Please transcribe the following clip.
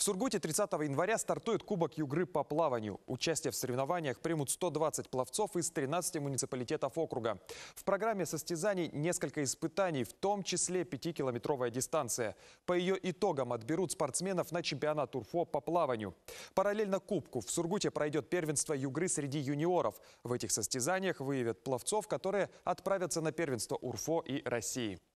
В Сургуте 30 января стартует Кубок Югры по плаванию. Участие в соревнованиях примут 120 пловцов из 13 муниципалитетов округа. В программе состязаний несколько испытаний, в том числе 5-километровая дистанция. По ее итогам отберут спортсменов на чемпионат УРФО по плаванию. Параллельно Кубку в Сургуте пройдет первенство Югры среди юниоров. В этих состязаниях выявят пловцов, которые отправятся на первенство УРФО и России.